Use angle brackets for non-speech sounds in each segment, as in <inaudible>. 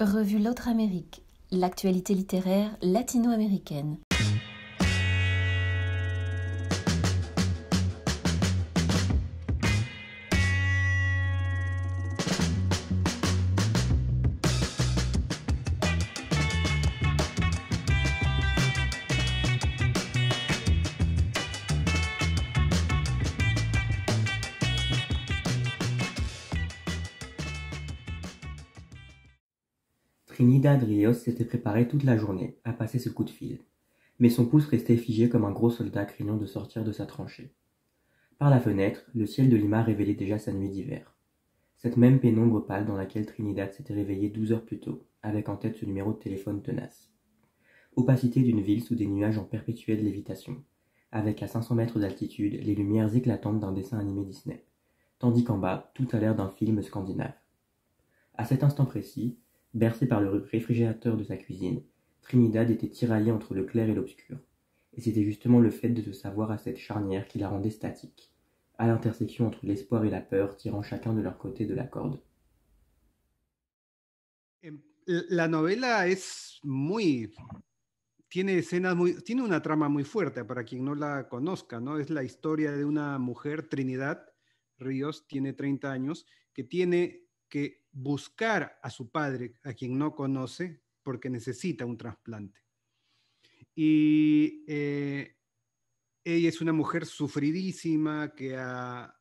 Revue L'autre Amérique, l'actualité littéraire latino-américaine. s'était préparé toute la journée à passer ce coup de fil, mais son pouce restait figé comme un gros soldat craignant de sortir de sa tranchée. Par la fenêtre, le ciel de Lima révélait déjà sa nuit d'hiver. Cette même pénombre pâle dans laquelle Trinidad s'était réveillée douze heures plus tôt, avec en tête ce numéro de téléphone tenace. Opacité d'une ville sous des nuages en perpétuelle lévitation, avec à 500 mètres d'altitude les lumières éclatantes d'un dessin animé Disney, tandis qu'en bas, tout a l'air d'un film scandinave. À cet instant précis, Bercé par le réfrigérateur de sa cuisine, Trinidad était tiraillée entre le clair et l'obscur. Et c'était justement le fait de se savoir à cette charnière qui la rendait statique, à l'intersection entre l'espoir et la peur, tirant chacun de leur côté de la corde. La novela es muy tiene escenas muy, tiene una trama muy fuerte para quien no la conozca, ¿no? Es la historia de una mujer, Trinidad Ríos, tiene 30 años, que tiene que buscar a su padre, a quien no conoce, porque necesita un trasplante. Y eh, ella es una mujer sufridísima que ha,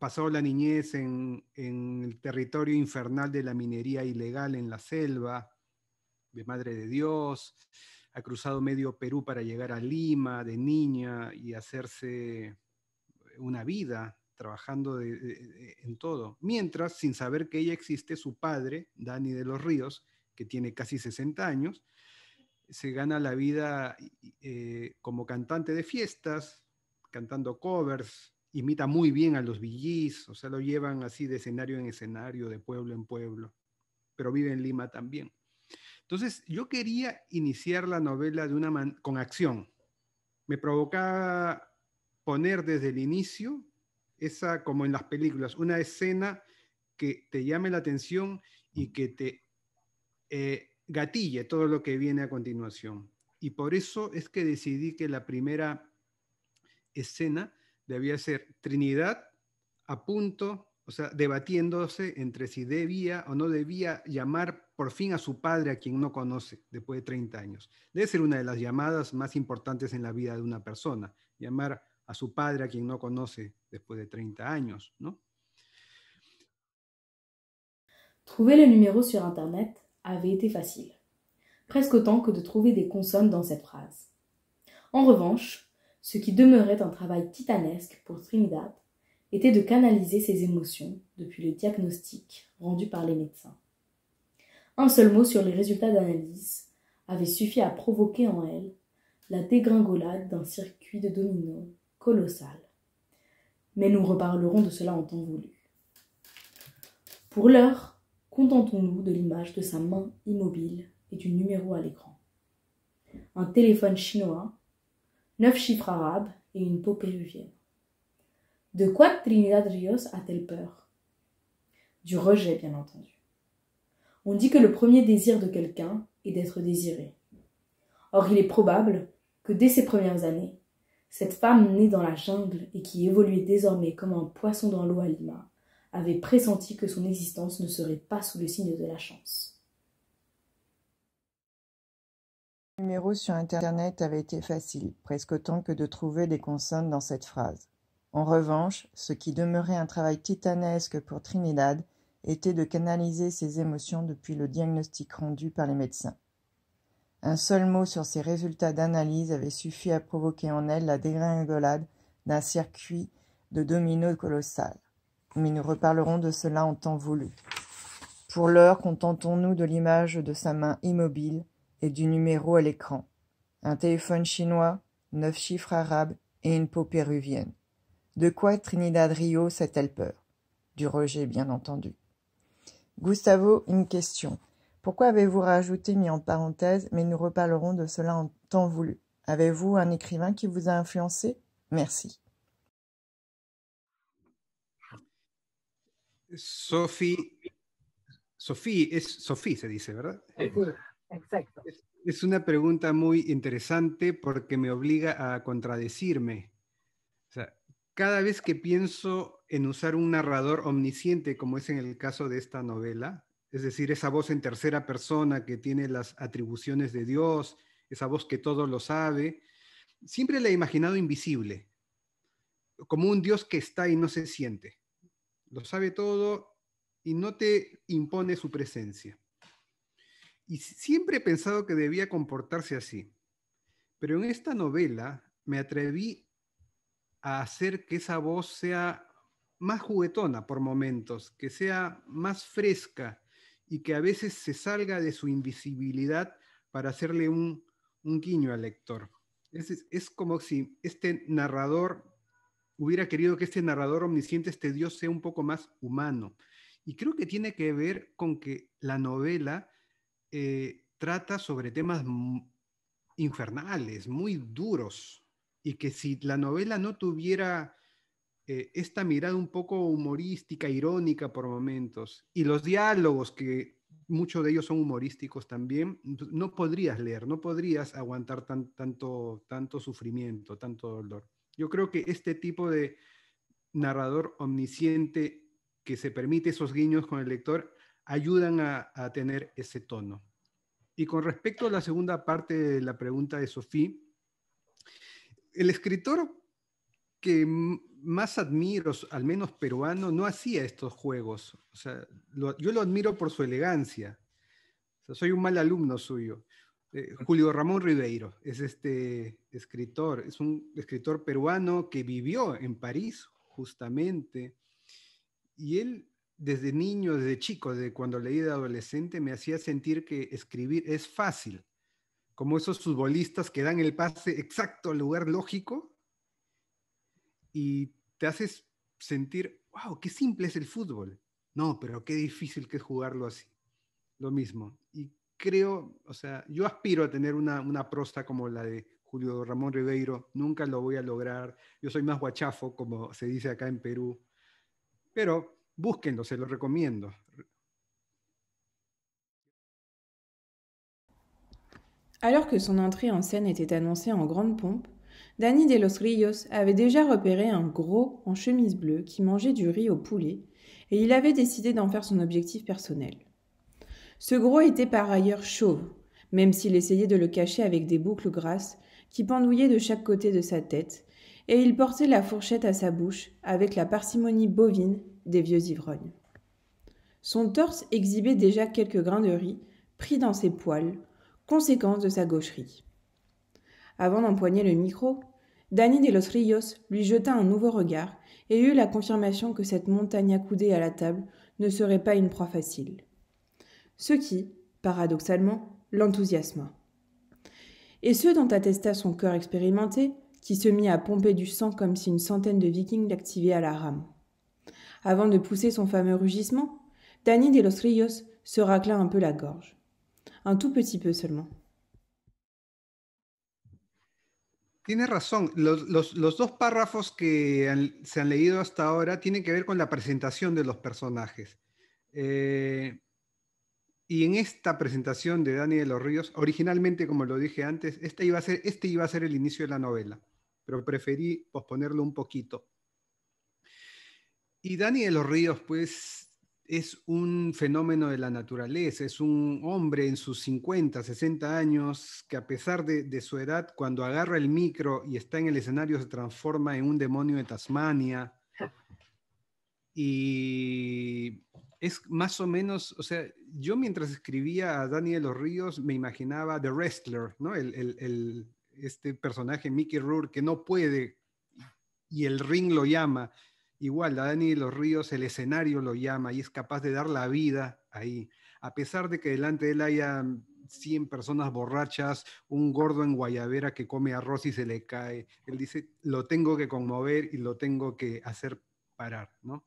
pasado la niñez en, el territorio infernal de la minería ilegal en la selva, de Madre de Dios, ha cruzado medio Perú para llegar a Lima de niña y hacerse una vida trabajando en todo. Mientras, sin saber que ella existe, su padre, Dani de los Ríos, que tiene casi 60 años, se gana la vida eh, como cantante de fiestas, cantando covers, imita muy bien a los VGs, o sea, lo llevan así de escenario en escenario, de pueblo en pueblo, pero vive en Lima también. Entonces, yo quería iniciar la novela de una con acción. Me provocaba poner desde el inicio esa, como en las películas, una escena que te llame la atención y que te eh, gatille todo lo que viene a continuación. Y por eso es que decidí que la primera escena debía ser Trinidad a punto, o sea, debatiéndose entre si debía o no debía llamar por fin a su padre, a quien no conoce después de 30 años. Debe ser una de las llamadas más importantes en la vida de una persona, llamar a su padre a quien no conoce después de 30 años, ¿no? Trouver le numéro sur Internet avait été facile, presque autant que de trouver des consonnes dans cette phrase. En revanche, ce qui demeurait un travail titanesque pour Trinidad était de canaliser ses émotions depuis le diagnostic rendu par les médecins. Un seul mot sur les résultats d'analyse avait suffi à provoquer en elle la dégringolade d'un circuit de dominos Colossal. Mais nous reparlerons de cela en temps voulu. Pour l'heure, contentons-nous de l'image de sa main immobile et du numéro à l'écran. Un téléphone chinois, neuf chiffres arabes et une peau péruvienne. De quoi Trinidad Rios a-t-elle peur Du rejet, bien entendu. On dit que le premier désir de quelqu'un est d'être désiré. Or, il est probable que dès ses premières années, cette femme née dans la jungle et qui évoluait désormais comme un poisson dans l'eau à Lima avait pressenti que son existence ne serait pas sous le signe de la chance. Le numéro sur Internet avait été facile, presque autant que de trouver des consonnes dans cette phrase. En revanche, ce qui demeurait un travail titanesque pour Trinidad était de canaliser ses émotions depuis le diagnostic rendu par les médecins. Un seul mot sur ses résultats d'analyse avait suffi à provoquer en elle la dégringolade d'un circuit de dominos colossal. Mais nous reparlerons de cela en temps voulu. Pour l'heure, contentons-nous de l'image de sa main immobile et du numéro à l'écran. Un téléphone chinois, neuf chiffres arabes et une peau péruvienne. De quoi Trinidad Rio s'est-elle peur Du rejet, bien entendu. Gustavo, une question. Pourquoi avez-vous rajouté, mis en parenthèse, mais nous reparlerons de cela en temps voulu Avez-vous un écrivain qui vous a influencé Merci. Sophie, Sophie, es Sophie se dice, ¿verdad? exacto. Es, es, una pregunta muy interesante porque me obliga a contradecirme. cada vez que pienso en usar un narrador omnisciente, como es en el caso de esta novela, es decir, esa voz en tercera persona que tiene las atribuciones de Dios, esa voz que todo lo sabe, siempre la he imaginado invisible, como un Dios que está y no se siente. Lo sabe todo y no te impone su presencia. Y siempre he pensado que debía comportarse así. Pero en esta novela me atreví a hacer que esa voz sea más juguetona por momentos, que sea más fresca, y que a veces se salga de su invisibilidad para hacerle un, un guiño al lector. Es, como si este narrador hubiera querido que este narrador omnisciente, este Dios, sea un poco más humano. Y creo que tiene que ver con que la novela eh, trata sobre temas infernales, muy duros, y que si la novela no tuviera eh, esta mirada un poco humorística, irónica por momentos, y los diálogos que muchos de ellos son humorísticos también, pues, no podrías leer, no podrías aguantar tanto, tanto sufrimiento, tanto dolor. Yo creo que este tipo de narrador omnisciente que se permite esos guiños con el lector ayudan a, a tener ese tono. Y con respecto a la segunda parte de la pregunta de Sofía, el escritor que más admiro, al menos peruano, no hacía estos juegos. O sea, yo lo admiro por su elegancia. soy un mal alumno suyo. Eh, Julio Ramón Ribeiro es este escritor, es un escritor peruano que vivió en París justamente. Y él, desde niño, desde chico, desde cuando leí de adolescente, me hacía sentir que escribir es fácil. Como esos futbolistas que dan el pase exacto al lugar lógico y te haces sentir, wow, qué simple es el fútbol. No, pero qué difícil que es jugarlo así. Lo mismo. Y creo, o sea, yo aspiro a tener una, una prosta como la de Julio Ramón Ribeiro, nunca lo voy a lograr. Yo soy más guachafo, como se dice acá en Perú. Pero búsquenlo, se lo recomiendo. Alors que son entrée en scène était annoncée en grande pompe, Dani de los Rios avait déjà repéré un gros en chemise bleue qui mangeait du riz au poulet, et il avait décidé d'en faire son objectif personnel. Ce gros était par ailleurs chauve, même s'il essayait de le cacher avec des boucles grasses qui pendouillaient de chaque côté de sa tête, et il portait la fourchette à sa bouche avec la parcimonie bovine des vieux ivrognes. Son torse exhibait déjà quelques grains de riz pris dans ses poils, conséquence de sa gaucherie avant d'empoigner le micro, Dani de los Rios lui jeta un nouveau regard et eut la confirmation que cette montagne accoudée à la table ne serait pas une proie facile. Ce qui, paradoxalement, l'enthousiasma. Et ce dont attesta son cœur expérimenté, qui se mit à pomper du sang comme si une centaine de vikings l'activaient à la rame. Avant de pousser son fameux rugissement, Dani de los Rios se racla un peu la gorge. Un tout petit peu seulement. Tienes razón. Los, dos párrafos que se han leído hasta ahora tienen que ver con la presentación de los personajes. Eh, y en esta presentación de Dani de los Ríos, originalmente, como lo dije antes, iba, a ser, este iba a ser el inicio de la novela, pero preferí posponerlo un poquito. Y Dani de los Ríos, pues, es un fenómeno de la naturaleza, es un hombre en sus 50, 60 años que a pesar de, su edad, cuando agarra el micro y está en el escenario, se transforma en un demonio de Tasmania. <laughs> Y es más o menos, o sea, yo mientras escribía a Daniel Los Ríos me imaginaba The Wrestler, ¿no? este personaje Mickey Rourke que no puede y el ring lo llama Igual, a Dani de los Ríos el escenario lo llama y es capaz de dar la vida ahí. A pesar de que delante de él haya 100 personas borrachas, un gordo en guayabera que come arroz y se le cae. Él dice, lo tengo que conmover y lo tengo que hacer parar, ¿no?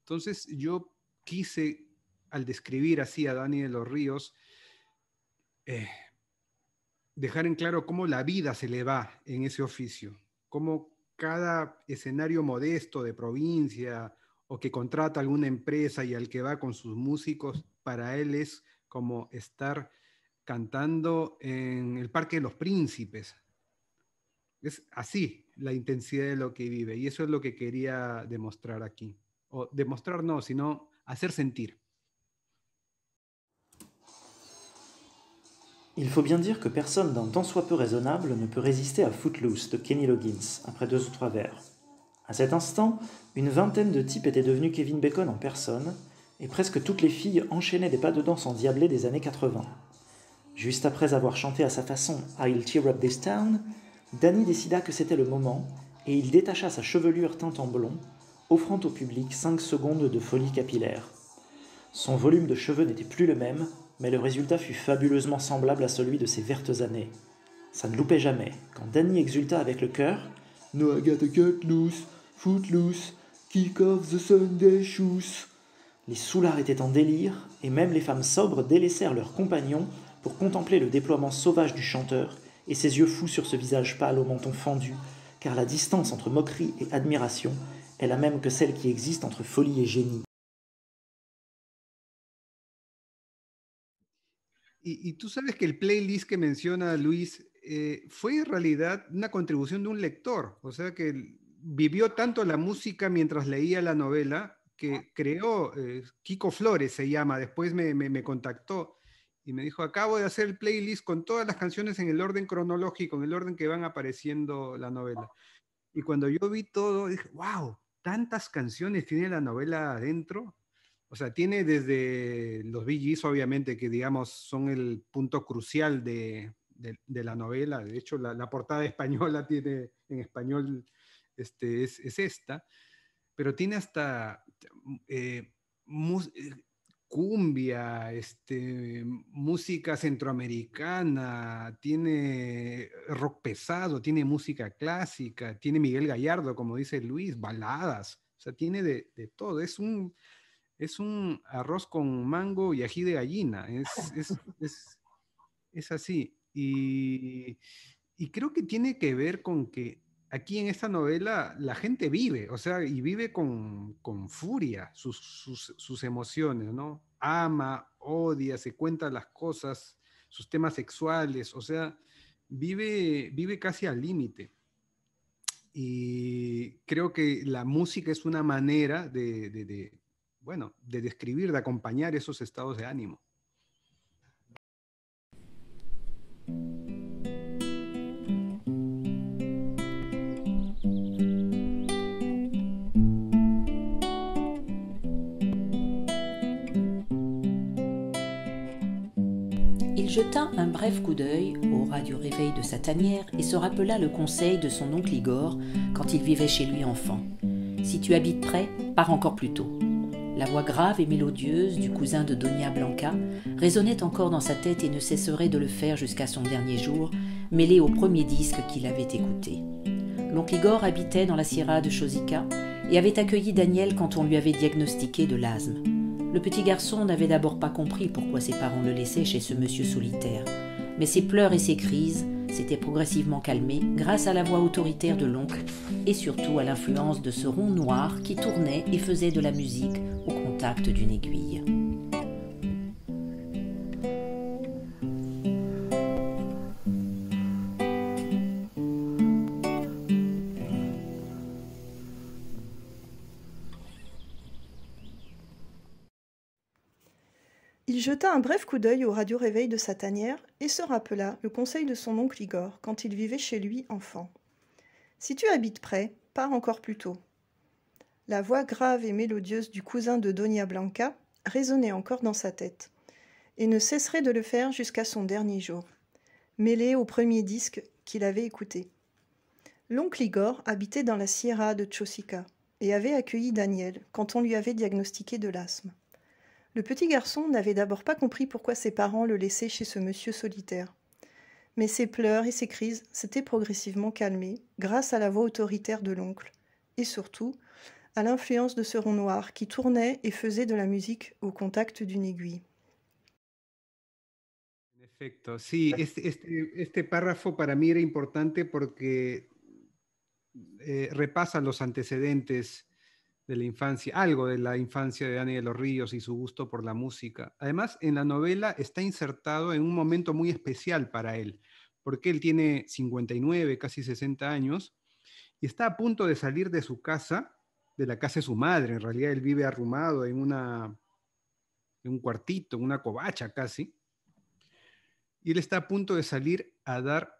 Entonces yo quise, al describir así a Dani de los Ríos, eh, dejar en claro cómo la vida se le va en ese oficio, cómo cada escenario modesto de provincia o que contrata alguna empresa y al que va con sus músicos, para él es como estar cantando en el Parque de los Príncipes. Es así la intensidad de lo que vive y eso es lo que quería demostrar aquí. O demostrar no, sino hacer sentir. Il faut bien dire que personne d'un tant soit peu raisonnable ne peut résister à Footloose de Kenny Loggins après deux ou trois verres. À cet instant, une vingtaine de types étaient devenus Kevin Bacon en personne, et presque toutes les filles enchaînaient des pas de danse en diablé des années 80. Juste après avoir chanté à sa façon I'll Tear Up This Town, Danny décida que c'était le moment, et il détacha sa chevelure teinte en blond, offrant au public 5 secondes de folie capillaire. Son volume de cheveux n'était plus le même, mais le résultat fut fabuleusement semblable à celui de ses vertes années. Ça ne loupait jamais. Quand Danny exulta avec le cœur No loose, foot loose, kick off the Sunday shoes. Les soulards étaient en délire, et même les femmes sobres délaissèrent leurs compagnons pour contempler le déploiement sauvage du chanteur et ses yeux fous sur ce visage pâle au menton fendu, car la distance entre moquerie et admiration est la même que celle qui existe entre folie et génie. y, tú sabes que el playlist que menciona Luis eh, fue en realidad una contribución de un lector, o sea que vivió tanto la música mientras leía la novela que creó, eh, Kiko Flores se llama, después me, me contactó y me dijo, acabo de hacer el playlist con todas las canciones en el orden cronológico, en el orden que van apareciendo la novela. Y cuando yo vi todo, dije, wow, tantas canciones tiene la novela adentro o sea, tiene desde los VGs, obviamente, que digamos son el punto crucial de, la novela. De hecho, la, portada <laughs> española tiene, en español, este, es, esta. Pero tiene hasta eh, eh, cumbia, este, música centroamericana, tiene rock pesado, tiene música clásica, tiene Miguel Gallardo, como dice Luis, baladas. O sea, tiene de todo. Es un es un arroz con mango y ají de gallina, es, es, <laughs> así. Y, creo que tiene que ver con que aquí en esta novela la gente vive, o sea, y vive con, furia sus, emociones, ¿no? Ama, odia, se cuenta las cosas, sus temas sexuales, o sea, vive, vive casi al límite y creo que la música es una manera de, de describir, d'accompagner ces esos estados de ánimo. Il jeta un bref coup d'œil au radio réveil de sa tanière et se rappela le conseil de son oncle Igor quand il vivait chez lui enfant. Si tu habites près, pars encore plus tôt la voix grave et mélodieuse du cousin de Donia Blanca résonnait encore dans sa tête et ne cesserait de le faire jusqu'à son dernier jour, mêlée au premier disque qu'il avait écouté. L'oncle Igor habitait dans la Sierra de Chosica et avait accueilli Daniel quand on lui avait diagnostiqué de l'asthme. Le petit garçon n'avait d'abord pas compris pourquoi ses parents le laissaient chez ce monsieur solitaire, mais ses pleurs et ses crises s'étaient progressivement calmés grâce à la voix autoritaire de l'oncle et surtout à l'influence de ce rond noir qui tournait et faisait de la musique contact d'une aiguille. Il jeta un bref coup d'œil au radio-réveil de sa tanière et se rappela le conseil de son oncle Igor quand il vivait chez lui enfant. Si tu habites près, pars encore plus tôt la voix grave et mélodieuse du cousin de Donia Blanca résonnait encore dans sa tête, et ne cesserait de le faire jusqu'à son dernier jour, mêlé au premier disque qu'il avait écouté. L'oncle Igor habitait dans la Sierra de Chosica et avait accueilli Daniel quand on lui avait diagnostiqué de l'asthme. Le petit garçon n'avait d'abord pas compris pourquoi ses parents le laissaient chez ce monsieur solitaire. Mais ses pleurs et ses crises s'étaient progressivement calmés grâce à la voix autoritaire de l'oncle, et surtout la l'influence de ce ron noir qui tournait et faisait de la musique au contact d'une aiguille. Perfecto, sí, este, este, este, párrafo para mí era importante porque eh, repasa los antecedentes de la infancia, algo de la infancia de Daniel de los Ríos y su gusto por la música. Además, en la novela está insertado en un momento muy especial para él, porque él tiene 59, casi 60 años, y está a punto de salir de su casa de la casa de su madre. En realidad él vive arrumado en, una, en un cuartito, en una covacha casi. Y él está a punto de salir a dar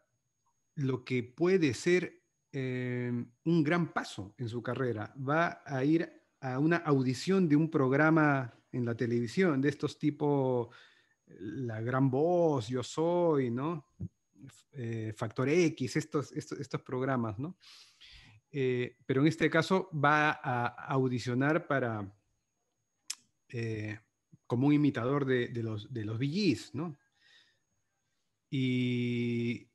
lo que puede ser eh, un gran paso en su carrera. Va a ir a una audición de un programa en la televisión, de estos tipos, La Gran Voz, Yo Soy, ¿no? Eh, Factor X, estos, estos, estos programas, ¿no? Eh, pero en este caso va a audicionar para eh, como un imitador de, los, de los ¿no? Y,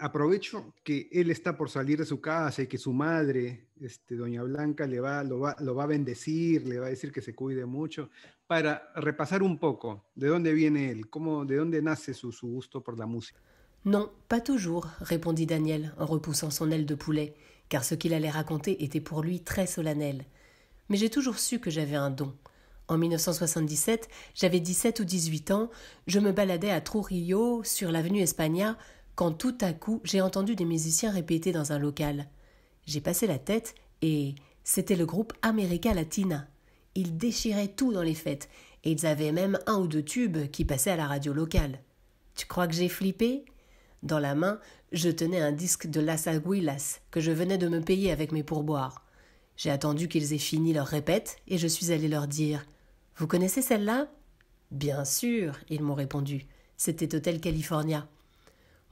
aprovecho que él está por salir de su casa y que su madre, este, doña Blanca, le va lo, va, a bendecir, le va a decir que se cuide mucho, para repasar un poco de dónde viene él, cómo, de dónde nace su, gusto por la música. No, pas toujours, répondit Daniel en repoussant son aile de poulet. car ce qu'il allait raconter était pour lui très solennel. Mais j'ai toujours su que j'avais un don. En 1977, j'avais 17 ou 18 ans, je me baladais à Trujillo, sur l'avenue Espagna, quand tout à coup j'ai entendu des musiciens répéter dans un local. J'ai passé la tête et c'était le groupe America Latina. Ils déchiraient tout dans les fêtes et ils avaient même un ou deux tubes qui passaient à la radio locale. Tu crois que j'ai flippé Dans la main, je tenais un disque de Las Aguilas que je venais de me payer avec mes pourboires. J'ai attendu qu'ils aient fini leur répète et je suis allée leur dire Vous connaissez celle-là Bien sûr, ils m'ont répondu. C'était Hôtel California.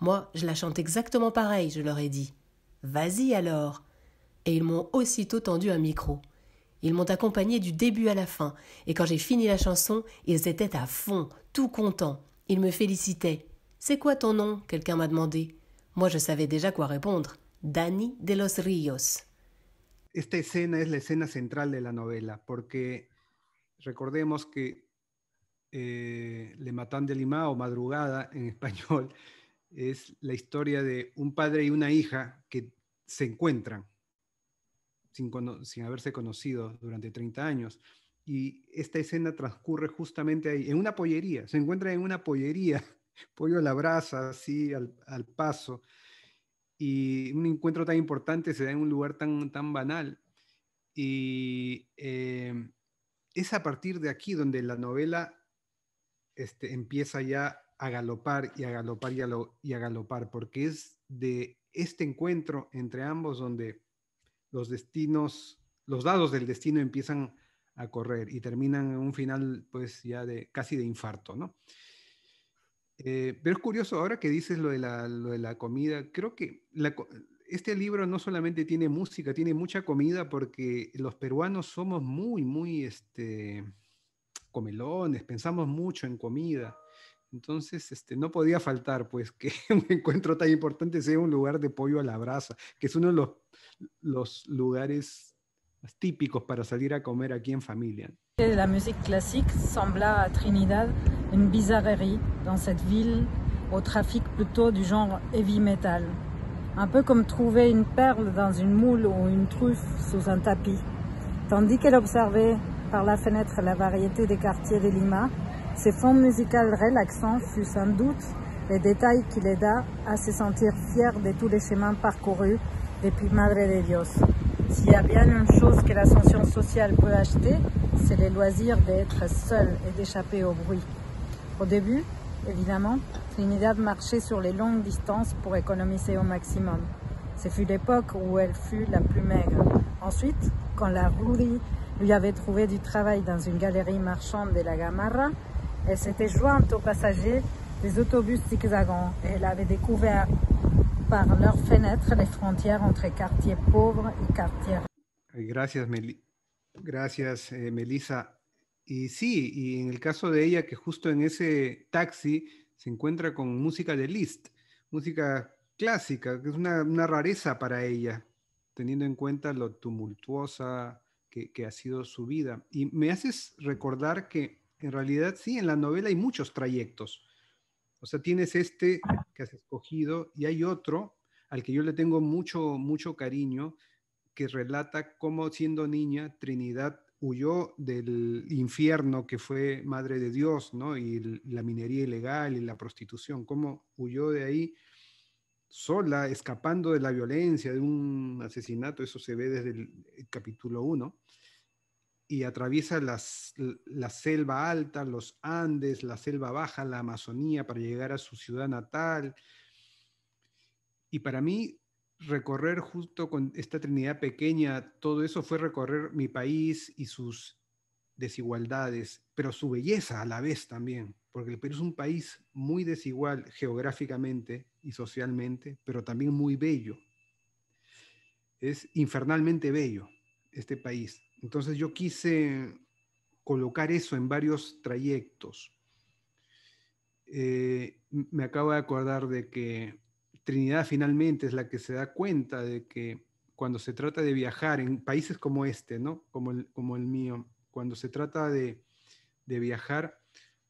Moi, je la chante exactement pareil, je leur ai dit. Vas-y alors Et ils m'ont aussitôt tendu un micro. Ils m'ont accompagné du début à la fin, et quand j'ai fini la chanson, ils étaient à fond, tout contents. Ils me félicitaient. C'est quoi ton nom quelqu'un m'a demandé. Moi, je Dani de los Ríos. Esta escena es la escena central de la novela, porque recordemos que eh, Le Matan de Lima o Madrugada en español <laughs> es la historia de un padre y una hija que se encuentran sin, haberse conocido durante 30 años. Y esta escena transcurre justamente ahí, en una pollería, se encuentra en una pollería <laughs> pollo a la brasa, así al, paso. Y un encuentro tan importante se da en un lugar tan, tan banal. Y eh, es a partir de aquí donde la novela este, empieza ya a galopar y a galopar y a, y a galopar, porque es de este encuentro entre ambos donde los destinos, los dados del destino empiezan a correr y terminan en un final pues ya de casi de infarto, ¿no? Eh, pero es curioso, ahora que dices lo de la, comida, creo que este libro no solamente tiene música, tiene mucha comida porque los peruanos somos muy, muy este, comelones, pensamos mucho en comida. Entonces, este, no podía faltar, pues, <laughs> que un encuentro tan importante sea un lugar de pollo a la brasa, que es uno de los, los lugares en La musique classique sembla à Trinidad une bizarrerie dans cette ville au trafic plutôt du genre heavy metal. Un peu comme trouver une perle dans une moule ou une truffe sous un tapis. Tandis qu'elle observait par la fenêtre la variété des quartiers de Lima, ses fonds musicales relaxants furent sans doute les détails qui l'aida à se sentir fière de tous les chemins parcourus depuis Madre de Dios. S'il y a bien une chose que l'ascension sociale peut acheter, c'est les loisirs d'être seul et d'échapper au bruit. Au début, évidemment, Trinidad marchait sur les longues distances pour économiser au maximum. Ce fut l'époque où elle fut la plus maigre. Ensuite, quand la Rouri lui avait trouvé du travail dans une galerie marchande de la Gamarra, elle s'était jointe aux passagers des autobus zigzagants et elle avait découvert entre y eh, Gracias, Gracias eh, Melissa. Y sí, y en el caso de ella, que justo en ese taxi se encuentra con música de Liszt, música clásica, que es una, rareza para ella, teniendo en cuenta lo tumultuosa que, ha sido su vida. Y me haces recordar que en realidad sí, en la novela hay muchos trayectos, o sea, tienes este que has escogido y hay otro al que yo le tengo mucho, mucho cariño, que relata cómo siendo niña Trinidad huyó del infierno que fue madre de Dios, ¿no? Y la minería ilegal y la prostitución, cómo huyó de ahí sola, escapando de la violencia, de un asesinato, eso se ve desde el capítulo 1, y atraviesa las, la selva alta, los Andes, la selva baja, la Amazonía para llegar a su ciudad natal. Y para mí, recorrer justo con esta Trinidad pequeña, todo eso fue recorrer mi país y sus desigualdades, pero su belleza a la vez también, porque el Perú es un país muy desigual geográficamente y socialmente, pero también muy bello. Es infernalmente bello este país entonces yo quise colocar eso en varios trayectos. Eh, me acabo de acordar de que Trinidad finalmente es la que se da cuenta de que cuando se trata de viajar en países como este, ¿no? Como el, como el mío, cuando se trata de, de viajar,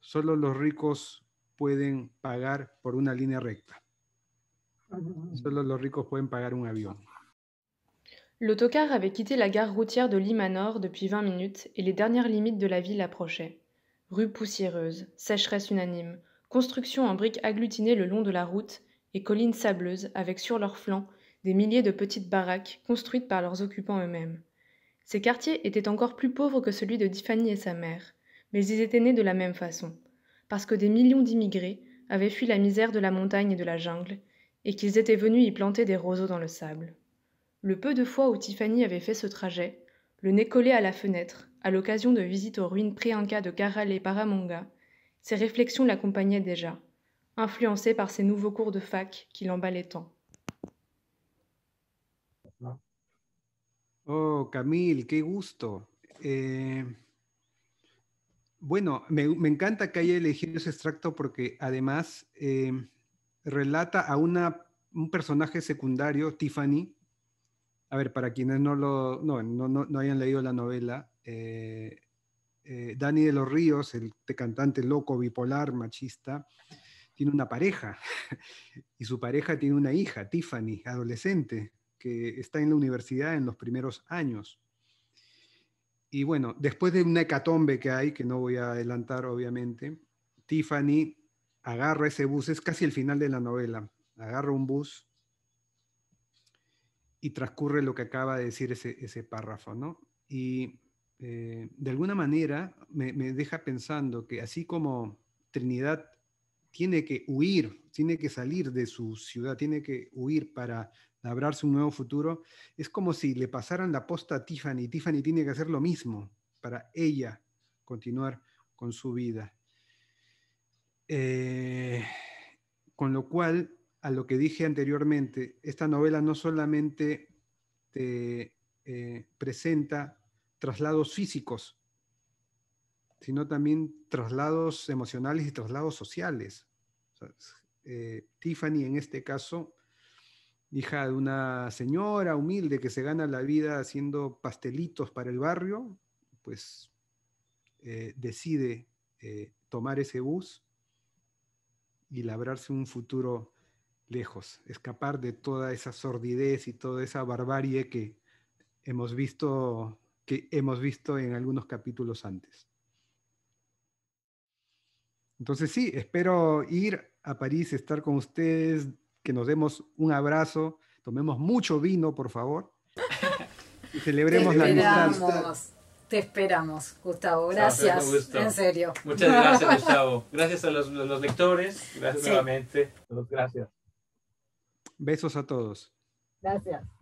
solo los ricos pueden pagar por una línea recta. Solo los ricos pueden pagar un avión. L'autocar avait quitté la gare routière de Limanor depuis vingt minutes et les dernières limites de la ville approchaient. Rue poussiéreuse, sécheresse unanime, constructions en briques agglutinées le long de la route et collines sableuses avec sur leurs flancs des milliers de petites baraques construites par leurs occupants eux-mêmes. Ces quartiers étaient encore plus pauvres que celui de Tiffany et sa mère, mais ils étaient nés de la même façon, parce que des millions d'immigrés avaient fui la misère de la montagne et de la jungle, et qu'ils étaient venus y planter des roseaux dans le sable. Le peu de fois où Tiffany avait fait ce trajet, le nez collé à la fenêtre, à l'occasion de visites aux ruines pré-Inca de Caral et Paramonga, ses réflexions l'accompagnaient déjà, influencées par ses nouveaux cours de fac qui l'emballaient tant. Oh, Camille, qué gusto. Eh, bueno, me, encanta que haya elegido ese extracto porque además eh, relata a un personaje secundario, Tiffany, A ver, para quienes no, lo, no, no, hayan leído la novela, eh, eh, Dani de los Ríos, el cantante loco, bipolar, machista, tiene una pareja <laughs> y su pareja tiene una hija, Tiffany, adolescente, que está en la universidad en los primeros años. Y bueno, después de una hecatombe que hay, que no voy a adelantar obviamente, Tiffany agarra ese bus, es casi el final de la novela, agarra un bus y transcurre lo que acaba de decir ese, párrafo, ¿no? Y eh, de alguna manera me, deja pensando que así como Trinidad tiene que huir, tiene que salir de su ciudad, tiene que huir para labrarse un nuevo futuro, es como si le pasaran la posta a Tiffany. Tiffany tiene que hacer lo mismo para ella continuar con su vida. Eh, con lo cual, a lo que dije anteriormente, esta novela no solamente eh, presenta traslados físicos, sino también traslados emocionales y traslados sociales. Eh, Tiffany, en este caso, hija de una señora humilde que se gana la vida haciendo pastelitos para el barrio, pues eh, decide tomar ese bus y labrarse un futuro lejos, escapar de toda esa sordidez y toda esa barbarie que hemos visto, que hemos visto en algunos capítulos antes. Entonces sí, espero ir a París, estar con ustedes, que nos demos un abrazo, tomemos mucho vino, por favor, y celebremos la amistad. Te esperamos, Gustavo. Gracias. en serio. Muchas gracias, <laughs> Gustavo. Gracias a los, lectores. Gracias nuevamente. Gracias. Besos a todos. Gracias.